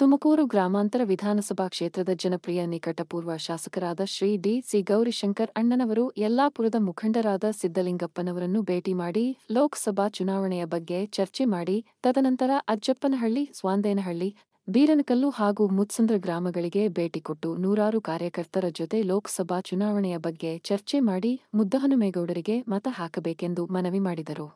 ತುಮಕೂರು ಗ್ರಾಮಾಂತರ ವಿಧಾನಸಭಾ ಕ್ಷೇತ್ರದ ಜನಪ್ರಿಯ ನಿಕಟಪೂರ್ವ ಶಾಸಕರಾದ ಶ್ರೀ ಡಿ ಸಿ ಗೌರಿಶಂಕರ್ ಅಣ್ಣನವರು ಯಲ್ಲಾಪುರದ ಮುಖಂಡರಾದ ಸಿದ್ದಲಿಂಗಪ್ಪನವರನ್ನು ಭೇಟಿ ಮಾಡಿ ಲೋಕಸಭಾ ಚುನಾವಣೆಯ ಬಗ್ಗೆ ಚರ್ಚೆ ಮಾಡಿ ತದನಂತರ ಅಜ್ಜಪ್ಪನಹಳ್ಳಿ ಸ್ವಾಂದೇನಹಳ್ಳಿ ಬೀರನಕಲ್ಲು ಹಾಗೂ ಮುತ್ಸಂದ್ರ ಗ್ರಾಮಗಳಿಗೆ ಭೇಟಿ ಕೊಟ್ಟು ನೂರಾರು ಕಾರ್ಯಕರ್ತರ ಜೊತೆ ಲೋಕಸಭಾ ಚುನಾವಣೆಯ ಬಗ್ಗೆ ಚರ್ಚೆ ಮಾಡಿ ಮುದ್ದಹನುಮೇಗೌಡರಿಗೆ ಮತ ಹಾಕಬೇಕೆಂದು ಮನವಿ ಮಾಡಿದರು